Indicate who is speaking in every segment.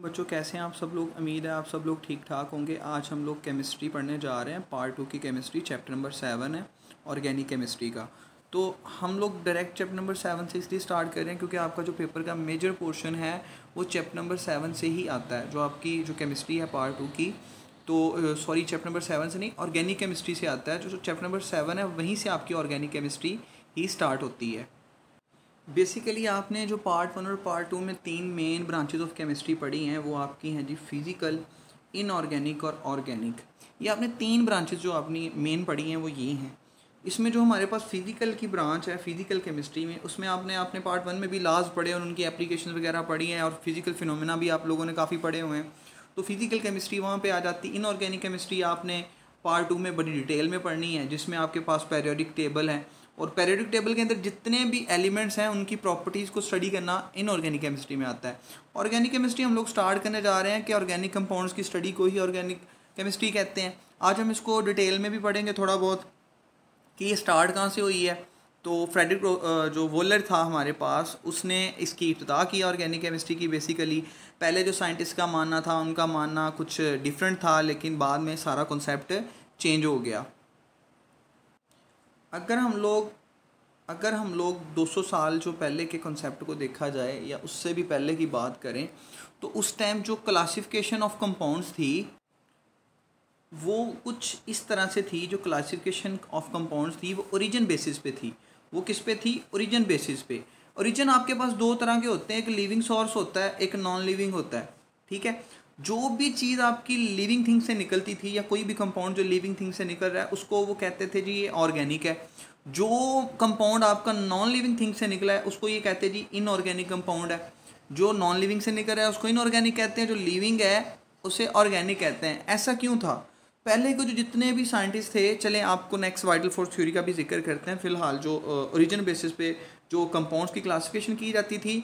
Speaker 1: बच्चों कैसे हैं आप सब लोग उम्मीद है आप सब लोग ठीक ठाक होंगे आज हम लोग केमिस्ट्री पढ़ने जा रहे हैं पार्ट टू की केमिस्ट्री चैप्टर नंबर सेवन है ऑर्गेनिक केमिस्ट्री का तो हम लोग डायरेक्ट चैप्टर नंबर सेवन से इसलिए स्टार्ट कर रहे हैं क्योंकि आपका जो पेपर का मेजर पोर्शन है वो चैप्टर नंबर सेवन से ही आता है जो आपकी जो केमिस्ट्री है पार्ट टू की तो सॉरी चैप्टर नंबर सेवन से नहीं ऑर्गेनिक केमिस्ट्री से आता है जो चैप्टर नंबर सेवन है वहीं से आपकी ऑर्गेनिक केमिस्ट्री ही स्टार्ट होती है बेसिकली आपने जो पार्ट वन और पार्ट टू में तीन मेन ब्रांचेज ऑफ केमिस्ट्री पढ़ी हैं वो आपकी हैं जी फिज़िकल इनऑर्गेनिक और ऑर्गेनिक ये आपने तीन ब्रांचेज जो आपने मेन पढ़ी हैं वो ये हैं इसमें जो हमारे पास फिज़िकल की ब्रांच है फिज़िकल केमिस्ट्री में उसमें आपने आपने पार्ट वन में भी लाज पढ़े और उनकी एप्लीकेशन वगैरह पढ़ी हैं और फिज़िकल फिनोमिना भी आप लोगों ने काफ़ी पढ़े हुए हैं तो फिज़िकल केमिस्ट्री वहाँ पर आ जाती है इनऑर्गेनिक केमिस्ट्री आपने पार्ट टू में बड़ी डिटेल में पढ़नी है जिसमें आपके पास पेरियोडिक टेबल है और पेरेडिक टेबल के अंदर जितने भी एलिमेंट्स हैं उनकी प्रॉपर्टीज़ को स्टडी करना इन ऑर्गेनिक केमिस्ट्री में आता है ऑर्गेनिक केमिस्ट्री हम लोग स्टार्ट करने जा रहे हैं कि ऑर्गेनिक कंपाउंड्स की स्टडी को ही ऑर्गेनिक केमिस्ट्री कहते हैं आज हम इसको डिटेल में भी पढ़ेंगे थोड़ा बहुत कि ये स्टार्ट कहाँ से हुई है तो फ्रेडरिक जो वोलर था हमारे पास उसने इसकी इब्तदा की ऑर्गेनिक केमिस्ट्री की बेसिकली पहले जो साइंटिस्ट का मानना था उनका मानना कुछ डिफरेंट था लेकिन बाद में सारा कॉन्सेप्ट चेंज हो गया अगर हम लोग अगर हम लोग 200 साल जो पहले के कॉन्सेप्ट को देखा जाए या उससे भी पहले की बात करें तो उस टाइम जो क्लासिफिकेशन ऑफ कंपाउंड्स थी वो कुछ इस तरह से थी जो क्लासिफिकेशन ऑफ कंपाउंड्स थी वो ओरिजिन बेसिस पे थी वो किस पे थी ओरिजिन बेसिस पे ओरिजिन आपके पास दो तरह के होते हैं एक लिविंग सोर्स होता है एक नॉन लिविंग होता है ठीक है जो भी चीज़ आपकी लिविंग थिंग से निकलती थी या कोई भी कंपाउंड जो लिविंग थिंग से निकल रहा है उसको वो कहते थे जी ये ऑर्गेनिक है जो कंपाउंड आपका नॉन लिविंग थिंग से निकला है उसको ये कहते हैं जी इनऑर्गेनिक कंपाउंड है जो नॉन लिविंग से निकल रहा है उसको इनऑर्गेनिक कहते हैं जो लिविंग है उसे ऑर्गेनिक कहते हैं ऐसा क्यों था पहले के जो जितने भी साइंटिस्ट थे चले आपको नेक्स्ट वाइटल फोर्स थ्योरी का भी जिक्र करते हैं फिलहाल जो ओरिजिन बेसिस पे जो कंपाउंड्स की क्लासिफिकेशन की जाती थी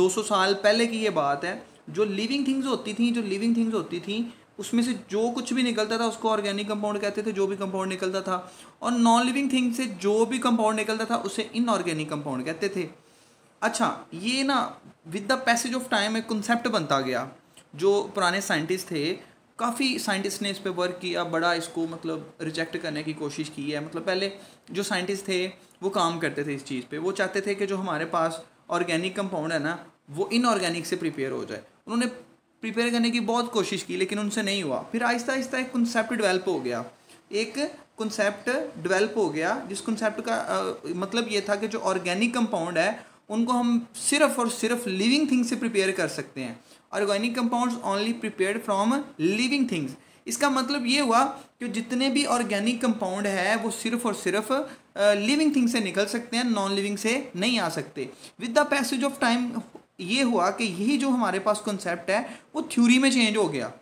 Speaker 1: 200 साल पहले की ये बात है जो लिविंग थिंग्स होती थी जो लिविंग थिंग्स होती थी उसमें से जो कुछ भी निकलता था उसको ऑर्गेनिक कंपाउंड कहते थे जो भी कंपाउंड निकलता था और नॉन लिविंग थिंग से जो भी कंपाउंड निकलता था उसे इनऑर्गेनिक कंपाउंड कहते थे अच्छा ये ना with the passage of time एक कंसेप्ट बनता गया जो पुराने साइंटिस्ट थे काफ़ी साइंटिस्ट ने इस पर वर्क किया बड़ा इसको मतलब रिजेक्ट करने की कोशिश की है मतलब पहले जो साइंटिस्ट थे वो काम करते थे इस चीज़ पे वो चाहते थे कि जो हमारे पास ऑर्गेनिक कंपाउंड है ना वो इनऑर्गेनिक से प्रिपेयर हो जाए उन्होंने प्रिपेयर करने की बहुत कोशिश की लेकिन उनसे नहीं हुआ फिर आहिस्ता आहिस्ता एक कंसेप्ट डिवेल्प हो गया एक कंसेप्ट डिवेल्प हो गया जिस कंसेप्ट का आ, मतलब ये था कि जो ऑर्गेनिक कंपाउंड है उनको हम सिर्फ और सिर्फ लिविंग थिंग्स से प्रिपेयर कर सकते हैं organic compounds only prepare from living things इसका मतलब ये हुआ कि जितने भी ऑर्गेनिक कंपाउंड है वो सिर्फ और सिर्फ लिविंग थिंग से निकल सकते हैं नॉन लिविंग से नहीं आ सकते with the passage of time ये हुआ कि यही जो हमारे पास कॉन्सेप्ट है वो थ्योरी में चेंज हो गया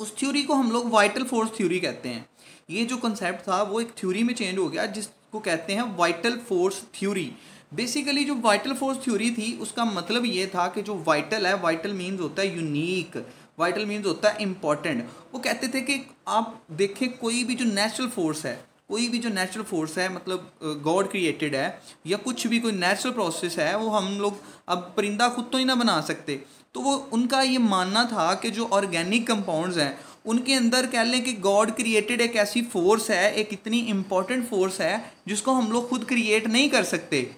Speaker 1: उस थ्योरी को हम लोग वाइटल फोर्स थ्योरी कहते हैं ये जो कॉन्सेप्ट था वो एक थ्योरी में चेंज हो गया जिसको कहते हैं वाइटल फोर्स थ्योरी बेसिकली जो वाइटल फोर्स थ्योरी थी उसका मतलब ये था कि जो वाइटल है वाइटल मीन्स होता है यूनिक वाइटल मीन्स होता है इम्पॉर्टेंट वो कहते थे कि आप देखें कोई भी जो नेचुरल फोर्स है कोई भी जो नेचुरल फोर्स है मतलब गॉड क्रिएटेड है या कुछ भी कोई नेचुरल प्रोसेस है वो हम लोग अब परिंदा खुद तो ही ना बना सकते तो वो उनका ये मानना था कि जो ऑर्गेनिक कंपाउंड्स हैं उनके अंदर कह लें कि गॉड क्रिएटेड एक ऐसी फोर्स है एक इतनी इम्पॉर्टेंट फोर्स है जिसको हम लोग खुद क्रिएट नहीं कर सकते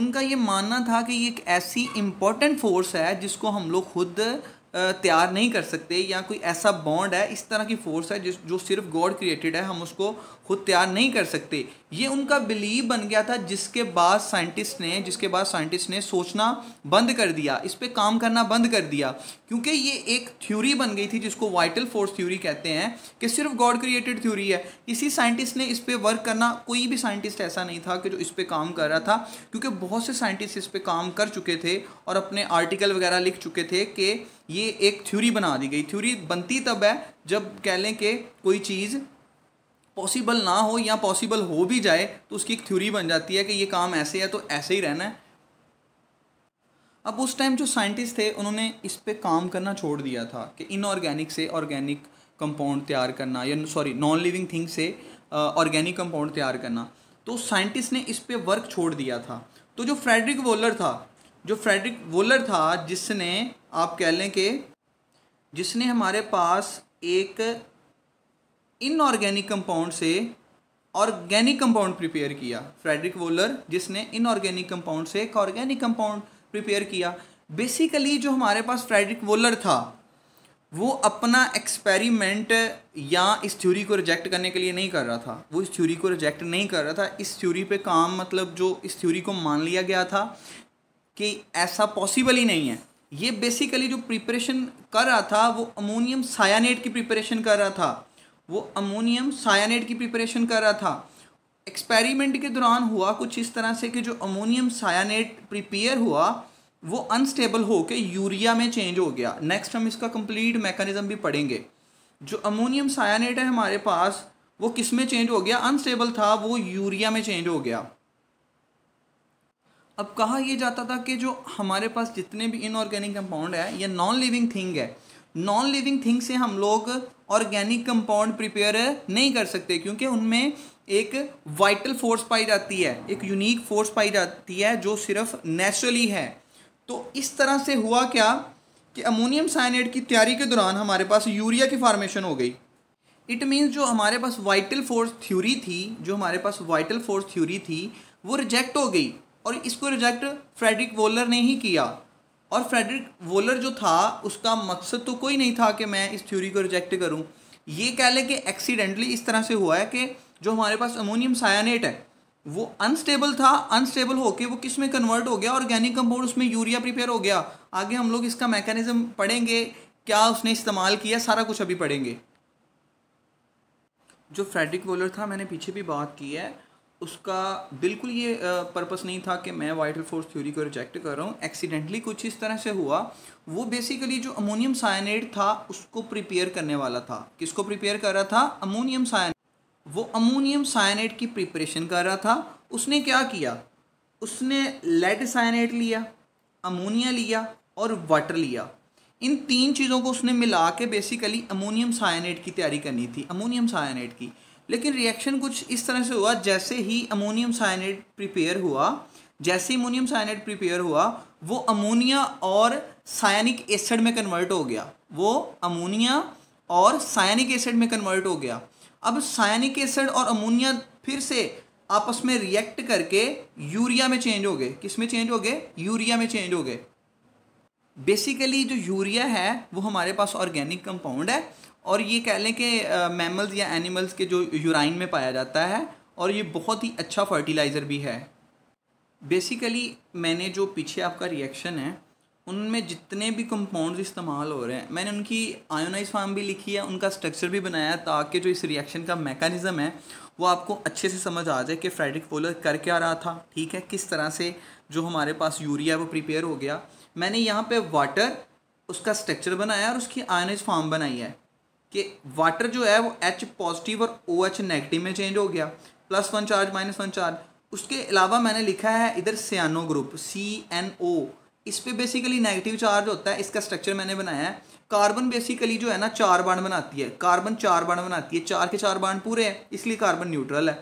Speaker 1: उनका ये मानना था कि ये एक ऐसी इम्पॉर्टेंट फोर्स है जिसको हम लोग खुद तैयार नहीं कर सकते या कोई ऐसा बॉन्ड है इस तरह की फोर्स है जिस जो सिर्फ गॉड क्रिएटेड है हम उसको खुद तैयार नहीं कर सकते ये उनका बिलीव बन गया था जिसके बाद साइंटिस्ट ने जिसके बाद साइंटिस्ट ने सोचना बंद कर दिया इस पर काम करना बंद कर दिया क्योंकि ये एक थ्योरी बन गई थी जिसको वाइटल फोर्स थ्योरी कहते हैं कि सिर्फ गॉड क्रिएटेड थ्योरी है इसी साइंटिस्ट ने इस पर वर्क करना कोई भी साइंटिस्ट ऐसा नहीं था कि जो इस पर काम कर रहा था क्योंकि बहुत से साइंटिस्ट इस पर काम कर चुके थे और अपने आर्टिकल वगैरह लिख चुके थे कि ये एक थ्योरी बना दी गई थ्योरी बनती तब है जब कह लें कि कोई चीज़ पॉसिबल ना हो या पॉसिबल हो भी जाए तो उसकी एक थ्योरी बन जाती है कि ये काम ऐसे है तो ऐसे ही रहना है अब उस टाइम जो साइंटिस्ट थे उन्होंने इस पर काम करना छोड़ दिया था कि इनऑर्गेनिक से ऑर्गेनिक कंपाउंड तैयार करना या सॉरी नॉन लिविंग थिंग से ऑर्गेनिक कंपाउंड तैयार करना तो साइंटिस्ट ने इस पर वर्क छोड़ दिया था तो जो फ्रेडरिक वोलर था जो फ्रेडरिक वोलर था जिसने आप कह लें कि जिसने हमारे पास एक इनऑर्गेनिक कंपाउंड से ऑर्गेनिक कंपाउंड प्रिपेयर किया फ्रेडरिक वोलर जिसने इनऑर्गेनिक कंपाउंड से एक ऑर्गेनिक कंपाउंड प्रिपेयर किया बेसिकली जो हमारे पास फ्रेडरिक वोलर था वो अपना एक्सपेरिमेंट या इस थ्योरी को रिजेक्ट करने के लिए नहीं कर रहा था वो इस थ्योरी को रिजेक्ट नहीं कर रहा था इस थ्योरी पे काम मतलब जो इस थ्योरी को मान लिया गया था कि ऐसा पॉसिबल ही नहीं है ये बेसिकली जो प्रिपरेशन कर रहा था वो अमोनियम सायानेट की प्रिपरेशन कर रहा था वो अमोनियम सायानेट की प्रिपरेशन कर रहा था एक्सपेरिमेंट के दौरान हुआ कुछ इस तरह से कि जो अमोनियम सायानेट प्रिपेयर हुआ वो अनस्टेबल होकर यूरिया में चेंज हो गया नेक्स्ट हम इसका कंप्लीट मैकेनिज्म भी पढ़ेंगे जो अमोनियम सायानेट है हमारे पास वो किस में चेंज हो गया अनस्टेबल था वो यूरिया में चेंज हो गया अब कहा यह जाता था कि जो हमारे पास जितने भी इनऑर्गेनिक कंपाउंड है या नॉन लिविंग थिंग है नॉन लिविंग थिंग से हम लोग ऑर्गेनिक कंपाउंड प्रिपेयर नहीं कर सकते क्योंकि उनमें एक वाइटल फोर्स पाई जाती है एक यूनिक फोर्स पाई जाती है जो सिर्फ नेचुरली है तो इस तरह से हुआ क्या कि अमोनियम साइनेट की तैयारी के दौरान हमारे पास यूरिया की फार्मेशन हो गई इट मीन्स जो हमारे पास वाइटल फोर्स थ्योरी थी जो हमारे पास वाइटल फोर्स थ्योरी थी वो रिजेक्ट हो गई और इसको रिजेक्ट फ्रेडरिक वोलर ने ही किया और फ्रेडरिक वोलर जो था उसका मकसद तो कोई नहीं था कि मैं इस थ्योरी को रिजेक्ट करूं ये कह लें कि एक्सीडेंटली इस तरह से हुआ है कि जो हमारे पास अमोनियम सायानेट है वो अनस्टेबल था अनस्टेबल होके वो किस में कन्वर्ट हो गया ऑर्गेनिक कंपाउंड उसमें यूरिया प्रिपेयर हो गया आगे हम लोग इसका मैकेनिज्म पढ़ेंगे क्या उसने इस्तेमाल किया सारा कुछ अभी पढ़ेंगे जो फ्रेडरिक वोलर था मैंने पीछे भी बात की है उसका बिल्कुल ये पर्पस नहीं था कि मैं वाइटल फोर्स थ्योरी को रिजेक्ट कर रहा हूँ एक्सीडेंटली कुछ इस तरह से हुआ वो बेसिकली जो अमोनियम साइनेट था उसको प्रिपेयर करने वाला था किसको प्रिपेयर कर रहा था अमोनियम साइन वो अमोनियम साइनेट की प्रिपरेशन कर रहा था उसने क्या किया उसने लेड साइनेट लिया अमोनिया लिया और वाटर लिया इन तीन चीज़ों को उसने मिला के बेसिकली अमोनियम साइनेट की तैयारी करनी थी अमोनियम साइनेट की लेकिन रिएक्शन कुछ इस तरह से हुआ जैसे ही अमोनियम साइनेट प्रिपेयर हुआ जैसे ही अमोनियम साइनेट प्रिपेयर हुआ वो अमोनिया और साइनिक एसिड में कन्वर्ट हो गया वो अमोनिया और साइनिक एसिड में कन्वर्ट हो गया अब साइनिक एसिड और अमोनिया फिर से आपस में रिएक्ट करके यूरिया में चेंज हो गए किस में चेंज हो गए यूरिया में चेंज हो गए बेसिकली जो यूरिया है वो हमारे पास ऑर्गेनिक कंपाउंड है और ये कह लें कि मैमल्स या एनिमल्स के जो यूराइन में पाया जाता है और ये बहुत ही अच्छा फर्टिलाइज़र भी है बेसिकली मैंने जो पीछे आपका रिएक्शन है उनमें जितने भी कंपाउंड्स इस्तेमाल हो रहे हैं मैंने उनकी आयोनाइज फार्म भी लिखी है उनका स्ट्रक्चर भी बनाया ताकि जो इस रिएक्शन का मेकानिज़म है वो आपको अच्छे से समझ आ जाए कि फ्रेडरिक फोलर कर क्या रहा था ठीक है किस तरह से जो हमारे पास यूरिया वो प्रिपेयर हो गया मैंने यहाँ पर वाटर उसका स्ट्रक्चर बनाया और उसकी आयोनाइज फार्म बनाई है कि वाटर जो है वो एच पॉजिटिव और ओ एच नेगेटिव में चेंज हो गया plus one charge minus one charge उसके अलावा मैंने लिखा है इधर सियानो ग्रुप सी एन ओ इस पर बेसिकली नेगेटिव चार्ज होता है इसका स्ट्रक्चर मैंने बनाया है कार्बन बेसिकली जो है ना चार बाण बनाती है कार्बन चार बाण बनाती है चार के चार बाण पूरे हैं इसलिए कार्बन न्यूट्रल है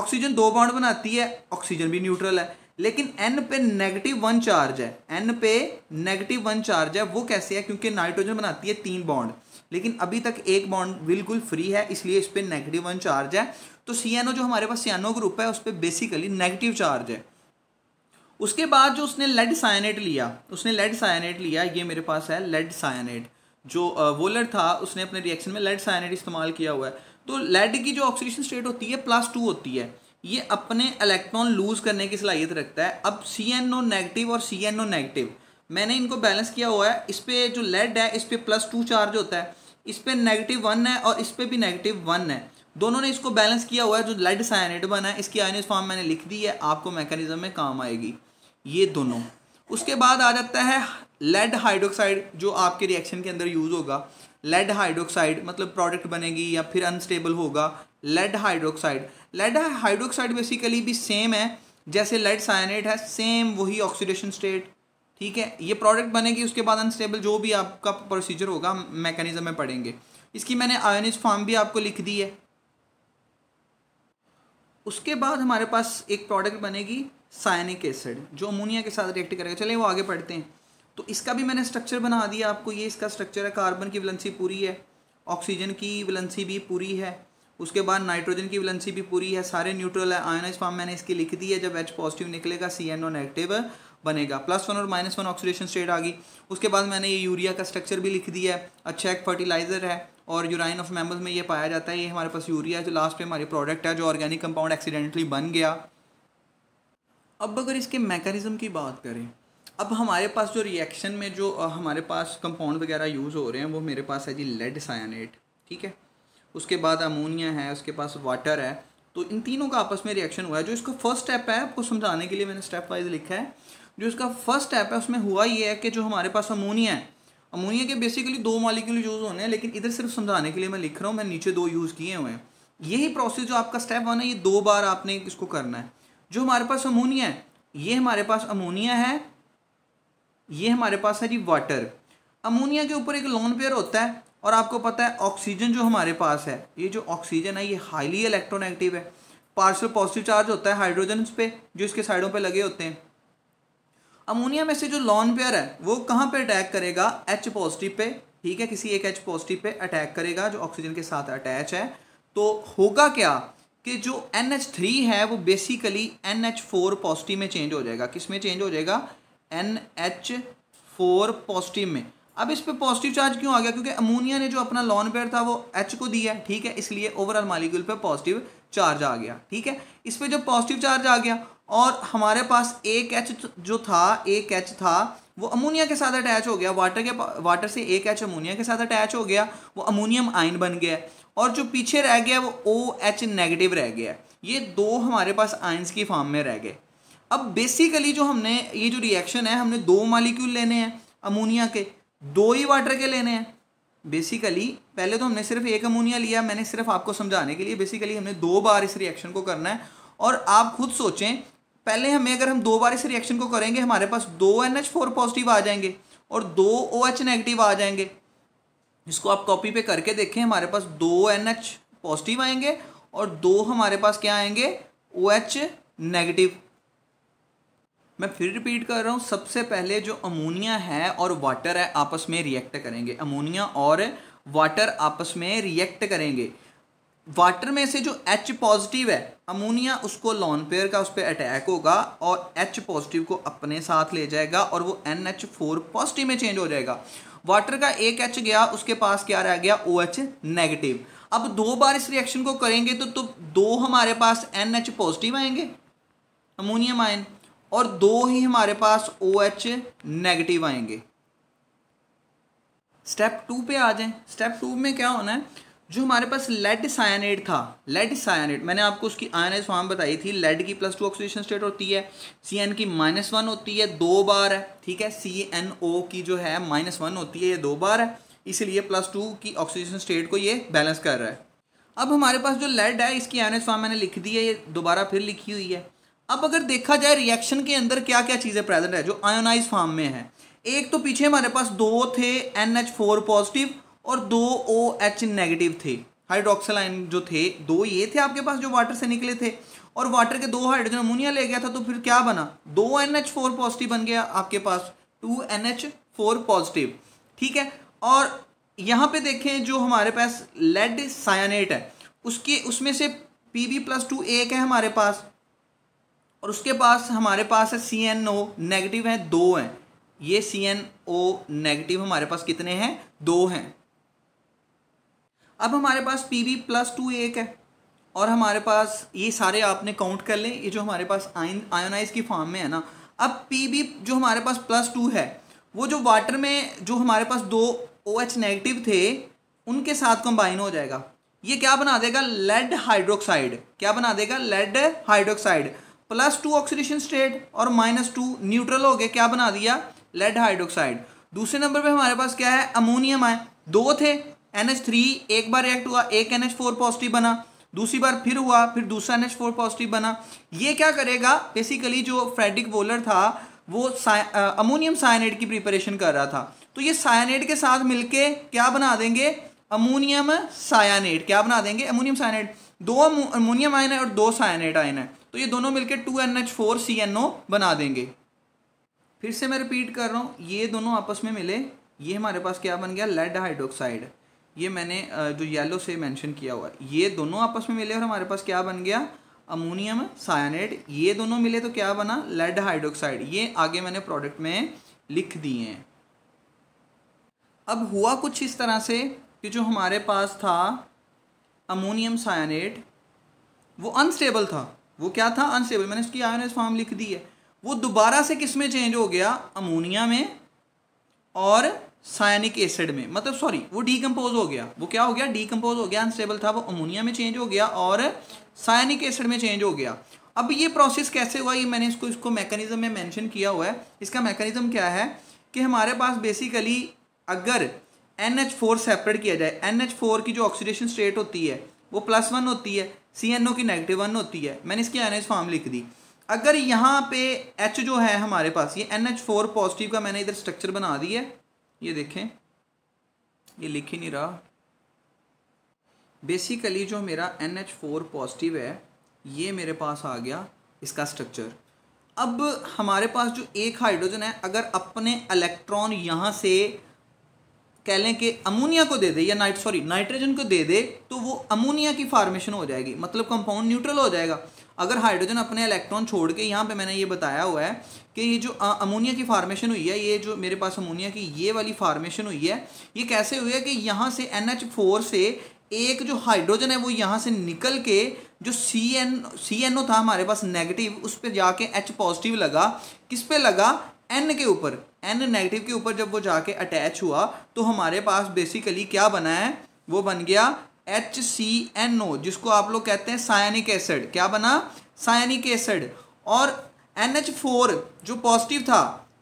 Speaker 1: ऑक्सीजन दो बाण बनाती है ऑक्सीजन भी न्यूट्रल है लेकिन एन पे नेगेटिव वन चार्ज है एन पे नेगेटिव वन चार्ज है वो कैसे है क्योंकि नाइट्रोजन बनाती है तीन बॉन्ड लेकिन अभी तक एक बॉन्ड बिल्कुल फ्री है इसलिए इस पर नेगेटिव वन चार्ज है तो सी जो हमारे पास सियानो ग्रुप है उस पर बेसिकली नेगेटिव चार्ज है उसके बाद जो उसने लेड साइनेट लिया उसने लेड साइनेट लिया ये मेरे पास है लेड साइनेट जो वोलर था उसने अपने रिएक्शन में लेड साइनेट इस्तेमाल किया हुआ है तो लेड की जो ऑक्सीडेशन स्टेट होती है प्लस टू होती है ये अपने इलेक्ट्रॉन लूज करने की सलाहियत रखता है अब सी एन ओ नेगेटिव और सी एन ओ नेगेटिव मैंने इनको बैलेंस किया हुआ है इस पर जो लेड है इस पर प्लस टू चार्ज होता है इस पर नेगेटिव वन है और इस पर भी नेगेटिव वन है दोनों ने इसको बैलेंस किया हुआ है जो लेड साइनेट बना है इसकी आयनियस फॉर्म मैंने लिख दी है आपको मैकेनिज्म में काम आएगी ये दोनों उसके बाद आ जाता है लेड हाइड्रोक्साइड जो आपके रिएक्शन के अंदर यूज़ होगा लेड हाइड्रोक्साइड मतलब प्रोडक्ट बनेगी या फिर अनस्टेबल होगा lead hydroxide lead hydroxide basically भी सेम है जैसे लेड साइनेट है सेम वही ऑक्सीडेशन स्टेट ठीक है ये प्रोडक्ट बनेगी उसके बाद अनस्टेबल जो भी आपका प्रोसीजर होगा मैकेनिज्म में पढ़ेंगे इसकी मैंने आयोनिज फॉर्म भी आपको लिख दी है उसके बाद हमारे पास एक प्रोडक्ट बनेगी साइनिक एसिड जो अमोनिया के साथ रिएक्ट करेगा चले वो आगे पढ़ते हैं तो इसका भी मैंने स्ट्रक्चर बना दिया आपको ये इसका स्ट्रक्चर है कार्बन की वलेंसी पूरी है ऑक्सीजन की वलेंसी भी पूरी है उसके बाद नाइट्रोजन की वलेंसी भी पूरी है सारे न्यूट्रल है आयोनाइज फॉर्म मैंने इसकी लिख दी है जब एच पॉजिटिव निकलेगा सी एन ओ नेगेटिव बनेगा प्लस वन और माइनस वन ऑक्सीडेशन स्टेट आ गई उसके बाद मैंने ये यूरिया का स्ट्रक्चर भी लिख दिया है अच्छा एक फर्टिलाइज़र है और यूराइन ऑफ मेम्बल्स में ये पाया जाता है ये हमारे पास यूरिया जो लास्ट में हमारे प्रोडक्ट है जो ऑर्गेनिक कंपाउंड एक्सीडेंटली बन गया अब अगर इसके मैकेनिज़्म की बात करें अब हमारे पास जो रिएक्शन में जो हमारे पास कंपाउंड वगैरह यूज़ हो रहे हैं वो मेरे पास है जी लेड साइनेट ठीक है उसके बाद अमोनिया है उसके पास वाटर है तो इन तीनों का आपस में रिएक्शन हुआ है जो इसका फर्स्ट स्टेप है आपको समझाने के लिए मैंने स्टेप वाइज लिखा है जो इसका फर्स्ट स्टेप है उसमें हुआ ये है कि जो हमारे पास अमोनिया है अमोनिया के बेसिकली दो मालिक्यूल यूज़ होने हैं लेकिन इधर सिर्फ समझाने के लिए मैं लिख रहा हूँ मैं नीचे दो यूज़ किए हुए हैं यही प्रोसेस जो आपका स्टेप वन है ये दो बार आपने इसको करना है जो हमारे पास अमोनिया है ये हमारे पास अमोनिया है ये हमारे पास है जी वाटर अमोनिया के ऊपर एक लॉन पेयर होता है और आपको पता है ऑक्सीजन जो हमारे पास है ये जो ऑक्सीजन है ये हाईली इलेक्ट्रोनेगेटिव है पार्सल पॉजिटिव चार्ज होता है हाइड्रोजन पे जो इसके साइडों पे लगे होते हैं अमोनिया में से जो लॉन पेयर है वो कहाँ पे अटैक करेगा एच पॉजिटिव पे ठीक है किसी एक एच पॉजिटिव पे अटैक करेगा जो ऑक्सीजन के साथ अटैच है तो होगा क्या कि जो एन एच थ्री है वो basically N H four positive में चेंज हो जाएगा किस में चेंज हो जाएगा एन एच फोर पॉजिटिव में अब इस पर पॉजिटिव चार्ज क्यों आ गया क्योंकि अमोनिया ने जो अपना लॉन पेयर था वो एच को दिया ठीक है इसलिए ओवरऑल मालिक्यूल पर पॉजिटिव चार्ज आ गया ठीक है इस पर जब पॉजिटिव चार्ज आ गया और हमारे पास एक एच जो था एक एच था वो अमोनिया के साथ अटैच हो गया वाटर के वाटर से एक एच अमोनिया के साथ अटैच हो गया वो अमोनियम आयन बन गया और जो पीछे रह गया वो ओ एच नेगेटिव रह गया ये दो हमारे पास आयंस की फॉर्म में रह गए अब बेसिकली जो हमने ये जो रिएक्शन है हमने दो मालिक्यूल लेने हैं अमोनिया के दो ही वाटर के लेने हैं बेसिकली पहले तो हमने सिर्फ एक अमोनिया लिया मैंने सिर्फ आपको समझाने के लिए बेसिकली हमने दो बार इस रिएक्शन को करना है और आप खुद सोचें पहले हमें अगर हम दो बार इस रिएक्शन को करेंगे हमारे पास दो एन एच फोर पॉजिटिव आ जाएंगे और दो ओ OH एच नेगेटिव आ जाएंगे इसको आप कॉपी पे करके देखें हमारे पास दो एन एच पॉजिटिव आएंगे और दो हमारे पास क्या आएंगे ओ OH नेगेटिव मैं फिर रिपीट कर रहा हूँ सबसे पहले जो अमोनिया है और वाटर है आपस में रिएक्ट करेंगे अमोनिया और वाटर आपस में रिएक्ट करेंगे वाटर में से जो एच पॉजिटिव है अमोनिया उसको लॉन पेयर का उस पर अटैक होगा और एच पॉजिटिव को अपने साथ ले जाएगा और वो एन एच फोर पॉजिटिव में चेंज हो जाएगा वाटर का एक एच गया उसके पास क्या रह गया ओ एच नेगेटिव अब दो बार इस रिएक्शन को करेंगे तो, तो दो हमारे पास एन एच पॉजिटिव आएंगे अमोनियम आयन और दो ही हमारे पास ओ एच नेगेटिव आएंगे स्टेप टू पे आ जाएं स्टेप टू में क्या होना है जो हमारे पास लेड साइनेट था लेड साइनेट मैंने आपको उसकी आयनाइज फॉर्म बताई थी लेड की प्लस टू ऑक्सीडेशन स्टेट होती है सी एन की माइनस वन होती है दो बार है ठीक है सी एन ओ की जो है माइनस वन होती है ये दो बार है इसलिए प्लस टू की ऑक्सीडेशन स्टेट को ये बैलेंस कर रहा है अब हमारे पास जो लेड है इसकी आयनाइज फॉर्म मैंने लिख दी है ये दोबारा फिर लिखी हुई है अब अगर देखा जाए रिएक्शन के अंदर क्या क्या चीज़ें प्रेजेंट है जो आयोनाइज फॉर्म में है एक तो पीछे हमारे पास दो थे एन एच फोर पॉजिटिव और दो ओ एच नेगेटिव थे हाइड्रोक्सल आयन जो थे दो ये थे आपके पास जो वाटर से निकले थे और वाटर के दो हाइड्रोजन अमोनिया ले गया था तो फिर क्या बना दो एन एच फोर पॉजिटिव बन गया आपके पास two N H four positive ठीक है और यहाँ पे देखें जो हमारे पास लेड सायानेट है उसके उसमें से पी बी प्लस टू एक है हमारे पास और उसके पास हमारे पास है सी एन ओ नेगेटिव है दो हैं ये सी एन ओ नेगेटिव हमारे पास कितने हैं दो हैं अब हमारे पास पी बी प्लस टू एक है और हमारे पास ये सारे आपने काउंट कर लें ये जो हमारे पास आयन आयोनाइज की फॉर्म में है ना अब पी बी जो हमारे पास प्लस टू है वो जो वाटर में जो हमारे पास दो ओ एच नेगेटिव थे उनके साथ कंबाइन हो जाएगा ये क्या बना देगा लेड हाइड्रोक्साइड क्या बना देगा lead hydroxide plus two oxidation state और माइनस टू न्यूट्रल हो गए क्या बना दिया लेड हाइड्रोक्साइड दूसरे नंबर पे हमारे पास क्या है अमोनियम आए दो थे थ्री एक बार रिएक्ट हुआ एक फोर पॉजिटिव बना दूसरी बार फिर हुआ फिर दूसरा एन पॉजिटिव बना ये क्या करेगा बेसिकली जो फ्रेडिक वोलर था वो अमोनियम साइनेट की प्रिपरेशन कर रहा था तो ये साइनेट के साथ मिलके क्या बना देंगे अमोनियम साइनेट क्या बना देंगे अमोनियम साइनेट दो अमोनियम आयन है और दो साइनेट आयन है तो ये दोनों मिलके two N H four C N O बना देंगे फिर से मैं रिपीट कर रहा हूँ ये दोनों आपस में मिले ये हमारे पास क्या बन गया लेड हाइड्रोक्साइड ये मैंने जो येलो से मेंशन किया हुआ है ये दोनों आपस में मिले और हमारे पास क्या बन गया अमोनियम सायानेट ये दोनों मिले तो क्या बना लेड हाइड्रोक्साइड ये आगे मैंने प्रोडक्ट में लिख दिए हैं अब हुआ कुछ इस तरह से कि जो हमारे पास था अमोनियम सायानेट वो अनस्टेबल था वो क्या था अनस्टेबल मैंने उसकी आयोनाइज फॉर्म लिख दी है वो दोबारा से किस में चेंज हो गया अमोनिया में और साइनिक एसिड में मतलब सॉरी वो डीकम्पोज हो गया वो क्या हो गया डीकम्पोज हो गया अनस्टेबल था वो अमोनिया में चेंज हो गया और साइनिक एसिड में चेंज हो गया अब ये प्रोसेस कैसे हुआ ये मैंने इसको इसको मैकेनिज्म में मेंशन किया हुआ है इसका मैकेनिज्म क्या है कि हमारे पास बेसिकली अगर एन एच फोर सेपरेट किया जाए एन एच फोर की जो ऑक्सीडेशन स्टेट होती है वो प्लस वन होती है सी एन ओ की नेगेटिव वन होती है मैंने इसकी एन एच फॉर्म लिख दी अगर यहाँ पे एच जो है हमारे पास ये एन एच फोर पॉजिटिव का मैंने इधर स्ट्रक्चर बना दी है ये देखें ये लिख ही नहीं रहा बेसिकली जो मेरा एन एच फोर पॉजिटिव है ये मेरे पास आ गया इसका स्ट्रक्चर अब हमारे पास जो एक हाइड्रोजन है अगर अपने इलेक्ट्रॉन यहाँ से कह लें कि अमोनिया को दे दे या नाइट सॉरी नाइट्रोजन को दे दे तो वो अमोनिया की फार्मेशन हो जाएगी मतलब कंपाउंड न्यूट्रल हो जाएगा अगर हाइड्रोजन अपने इलेक्ट्रॉन छोड़ के यहाँ पे मैंने ये बताया हुआ है कि ये जो अमोनिया की फार्मेशन हुई है ये जो मेरे पास अमोनिया की ये वाली फार्मेशन हुई है ये कैसे हुई है कि यहाँ से एन से एक जो हाइड्रोजन है वो यहाँ से निकल के जो सी एन सी एन ओ था हमारे पास नेगेटिव उस पर जाके एच पॉजिटिव लगा किस पे लगा एन के ऊपर एन नेगेटिव के ऊपर जब वो जाके अटैच हुआ तो हमारे पास बेसिकली क्या बना है वो बन गया एच सी एन ओ जिसको आप लोग कहते हैं सायनिक एसिड क्या बना सायनिक एसिड और एन एच फोर जो पॉजिटिव था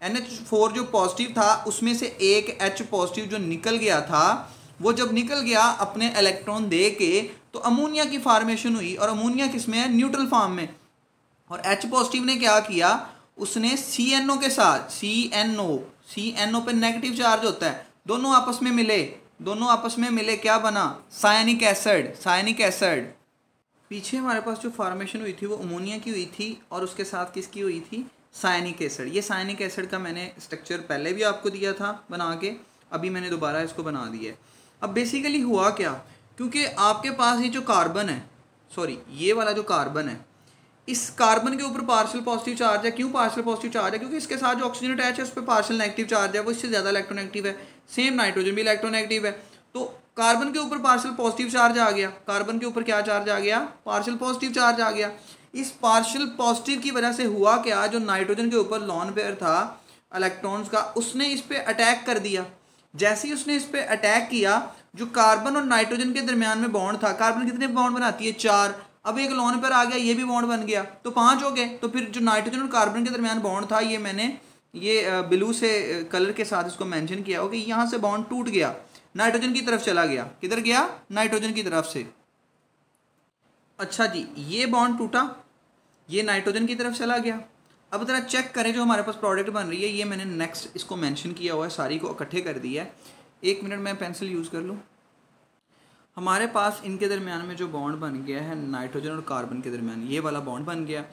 Speaker 1: एन एच फोर जो पॉजिटिव था उसमें से एक एच पॉजिटिव जो निकल गया था वो जब निकल गया अपने इलेक्ट्रॉन दे के तो अमोनिया की फार्मेशन हुई और अमोनिया किस में है न्यूट्रल फार्म में और एच पॉजिटिव ने क्या किया उसने सी एन ओ के साथ सी एन ओ सी एन ओ पे नेगेटिव चार्ज होता है दोनों आपस में मिले दोनों आपस में मिले क्या बना साइनिक एसिड साइनिक एसिड पीछे हमारे पास जो फॉर्मेशन हुई थी वो अमोनिया की हुई थी और उसके साथ किसकी हुई थी साइनिक एसिड ये साइनिक एसिड का मैंने स्ट्रक्चर पहले भी आपको दिया था बना के अभी मैंने दोबारा इसको बना दिया है अब बेसिकली हुआ क्या क्योंकि आपके पास ये जो कार्बन है सॉरी ये वाला जो कार्बन है इस कार्बन के ऊपर पार्शल पॉजिटिव चार्ज है क्यों पार्शल पॉजिटिव चार्ज है क्योंकि इसके साथ जो ऑक्सीजन अटैच है उस पर पार्शल नेगेटिव चार्ज है वो इससे ज़्यादा इलेक्ट्रोनेगेटिव है सेम नाइट्रोजन भी इलेक्ट्रोनेगेटिव है तो कार्बन के ऊपर पार्शल पॉजिटिव चार्ज आ गया कार्बन के ऊपर क्या चार्ज आ गया पार्शल पॉजिटिव चार्ज आ गया इस पार्शल पॉजिटिव की वजह से हुआ क्या जो नाइट्रोजन के ऊपर लॉन पेयर था इलेक्ट्रॉन्स का उसने इस पर अटैक कर दिया जैसे ही उसने इस पर अटैक किया जो कार्बन और नाइट्रोजन के दरमियान में बॉन्ड था कार्बन कितने बॉन्ड बनाती है चार अब एक लोन पर आ गया ये भी बॉन्ड बन गया तो पांच हो गए तो फिर जो नाइट्रोजन और कार्बन के दरमियान बॉन्ड था ये मैंने ये ब्लू से कलर के साथ इसको मेंशन किया हो कि यहाँ से बॉन्ड टूट गया नाइट्रोजन की तरफ चला गया किधर गया नाइट्रोजन की तरफ से अच्छा जी ये बॉन्ड टूटा ये नाइट्रोजन की तरफ चला गया अब ज़रा चेक करें जो हमारे पास प्रोडक्ट बन रही है ये मैंने नेक्स्ट इसको मेंशन किया हुआ है सारी को इकट्ठे कर दिया है एक मिनट मैं पेंसिल यूज़ कर लूँ हमारे पास इनके दरमियान में जो बॉन्ड बन गया है नाइट्रोजन और कार्बन के दरमियान ये वाला बॉन्ड बन गया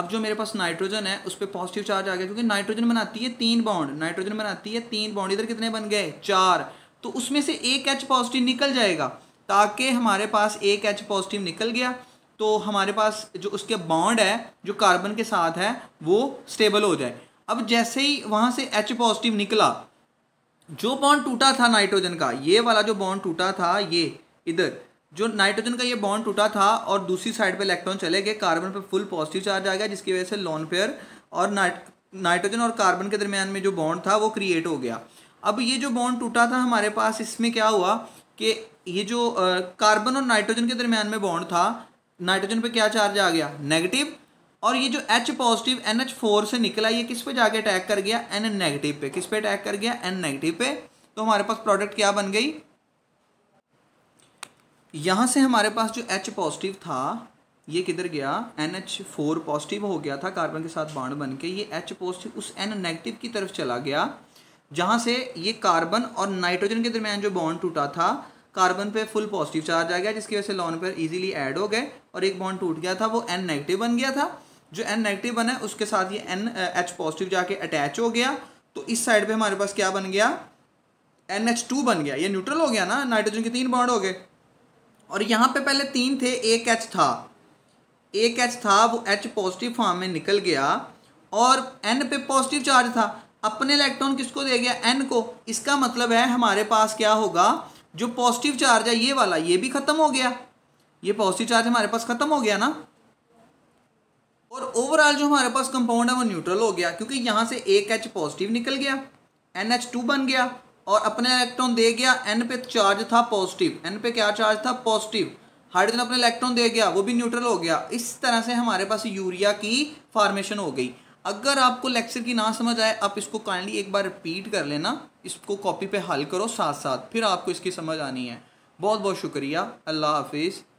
Speaker 1: अब जो मेरे पास नाइट्रोजन है उस पर पॉजिटिव चार्ज आ गया क्योंकि नाइट्रोजन बनाती है तीन बॉन्ड नाइट्रोजन बनाती है तीन बॉन्ड इधर कितने बन गए चार तो उसमें से एक एच पॉजिटिव निकल जाएगा ताकि हमारे पास एक एच पॉजिटिव निकल गया तो हमारे पास जो उसके बॉन्ड है जो कार्बन के साथ है वो स्टेबल हो जाए अब जैसे ही वहाँ से एच पॉजिटिव निकला जो बॉन्ड टूटा था नाइट्रोजन का ये वाला जो बॉन्ड टूटा था ये इधर जो नाइट्रोजन का ये बॉन्ड टूटा था और दूसरी साइड पे इलेक्ट्रॉन चले गए कार्बन पे फुल पॉजिटिव चार्ज आ गया जिसकी वजह से लॉन पेयर और नाइट नाइट्रोजन और कार्बन के दरमियान में जो बॉन्ड था वो क्रिएट हो गया अब ये जो बॉन्ड टूटा था हमारे पास इसमें क्या हुआ कि ये जो कार्बन और नाइट्रोजन के दरमियान में बॉन्ड था नाइट्रोजन पे क्या चार्ज आ गया नेगेटिव और ये जो H positive N H four से निकला ये किस पे जाके अटैक कर गया एन नेगेटिव पे किस पे अटैक कर गया एन नेगेटिव पे तो हमारे पास प्रोडक्ट क्या बन गई यहाँ से हमारे पास जो H पॉजिटिव था ये किधर गया एन एच फोर पॉजिटिव हो गया था कार्बन के साथ बाढ़ बन के ये एच पॉजिटिव उस एन नेगेटिव की तरफ चला गया जहाँ से ये कार्बन और नाइट्रोजन के दरमियान जो बॉन्ड टूटा था कार्बन पे फुल पॉजिटिव चार्ज आ गया जिसकी वजह से लॉन पर इजीली ऐड हो गए और एक बॉन्ड टूट गया था वो एन नेगेटिव बन गया था जो एन नेगेटिव बना उसके साथ ये एन एच पॉजिटिव जाके अटैच हो गया तो इस साइड पर हमारे पास क्या बन गया एन एच टू बन गया ये न्यूट्रल हो गया ना नाइट्रोजन के तीन बॉन्ड हो गए और यहाँ पे पहले तीन थे एक एच था एक एच था वो एच पॉजिटिव फॉर्म में निकल गया और एन पे पॉजिटिव चार्ज था अपने इलेक्ट्रॉन किसको दे गया एन को इसका मतलब है हमारे पास क्या होगा जो पॉजिटिव चार्ज है ये वाला ये भी खत्म हो गया ये पॉजिटिव चार्ज हमारे पास खत्म हो गया ना और ओवरऑल जो हमारे पास कंपाउंड है वो न्यूट्रल हो गया क्योंकि यहाँ से एक एच पॉजिटिव निकल गया एन एच टू बन गया और अपने इलेक्ट्रॉन दे गया एन पे चार्ज था पॉजिटिव एन पे क्या चार्ज था पॉजिटिव हाइड्रोजन अपने इलेक्ट्रॉन दे गया वो भी न्यूट्रल हो गया इस तरह से हमारे पास यूरिया की फॉर्मेशन हो गई अगर आपको लेक्चर की ना समझ आए आप इसको काइंडली एक बार रिपीट कर लेना इसको कॉपी पे हल करो साथ साथ फिर आपको इसकी समझ आनी है बहुत बहुत शुक्रिया अल्लाह हाफिज़